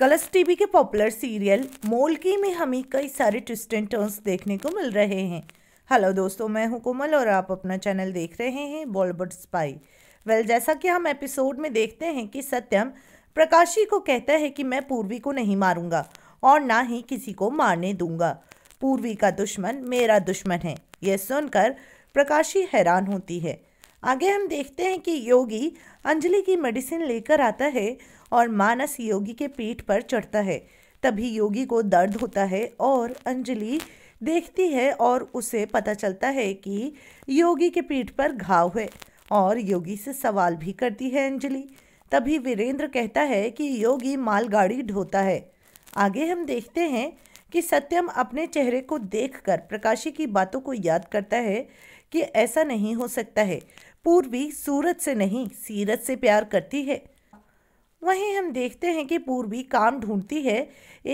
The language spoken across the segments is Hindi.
कलर्स टीवी के पॉपुलर सीरियल मोलकी में हमें कई सारे ट्विस्ट एंड टर्न्स देखने को मिल रहे हैं हेलो दोस्तों मैं हूं कोमल और आप अपना चैनल देख रहे हैं बॉलीवुड स्पाई वेल जैसा कि हम एपिसोड में देखते हैं कि सत्यम प्रकाशी को कहता है कि मैं पूर्वी को नहीं मारूंगा और ना ही किसी को मारने दूंगा पूर्वी का दुश्मन मेरा दुश्मन है यह सुनकर प्रकाशी हैरान होती है आगे हम देखते हैं कि योगी अंजलि की मेडिसिन लेकर आता है और मानस योगी के पीठ पर चढ़ता है तभी योगी को दर्द होता है और अंजलि देखती है और उसे पता चलता है कि योगी के पीठ पर घाव है और योगी से सवाल भी करती है अंजलि तभी वीरेंद्र कहता है कि योगी मालगाड़ी ढोता है आगे हम देखते हैं कि सत्यम अपने चेहरे को देखकर प्रकाशी की बातों को याद करता है कि ऐसा नहीं हो सकता है पूर्वी सूरत से नहीं सीरत से प्यार करती है वहीं हम देखते हैं कि पूर्वी काम ढूंढती है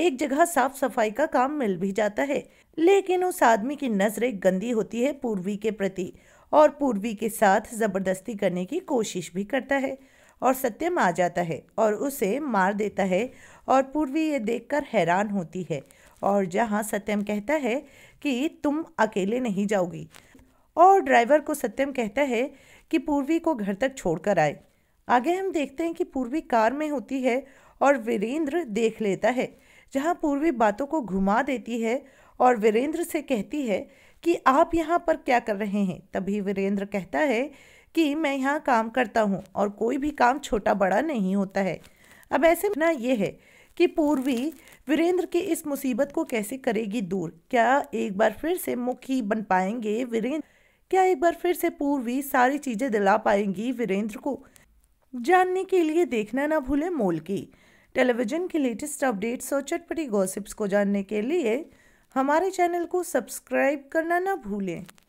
एक जगह साफ सफाई का काम मिल भी जाता है लेकिन उस आदमी की नज़रें गंदी होती है पूर्वी के प्रति और पूर्वी के साथ ज़बरदस्ती करने की कोशिश भी करता है और सत्यम आ जाता है और उसे मार देता है और पूर्वी ये देखकर हैरान होती है और जहाँ सत्यम कहता है कि तुम अकेले नहीं जाओगी और ड्राइवर को सत्यम कहता है कि पूर्वी को घर तक छोड़कर आए आगे हम देखते हैं कि पूर्वी कार में होती है और वीरेंद्र देख लेता है जहाँ पूर्वी बातों को घुमा देती है और वीरेंद्र से कहती है कि आप यहाँ पर क्या कर रहे हैं तभी वीरेंद्र कहता है कि मैं यहाँ काम करता हूँ और कोई भी काम छोटा बड़ा नहीं होता है अब ऐसे ना ये है कि पूर्वी वीरेंद्र की इस मुसीबत को कैसे करेगी दूर क्या एक बार फिर से मुखी बन पाएंगे वीरेंद्र क्या एक बार फिर से पूर्वी सारी चीज़ें दिला पाएंगी वीरेंद्र को जानने के लिए देखना ना भूलें मोल की टेलीविज़न की लेटेस्ट अपडेट्स और चटपटी गॉसिप्स को जानने के लिए हमारे चैनल को सब्सक्राइब करना ना भूलें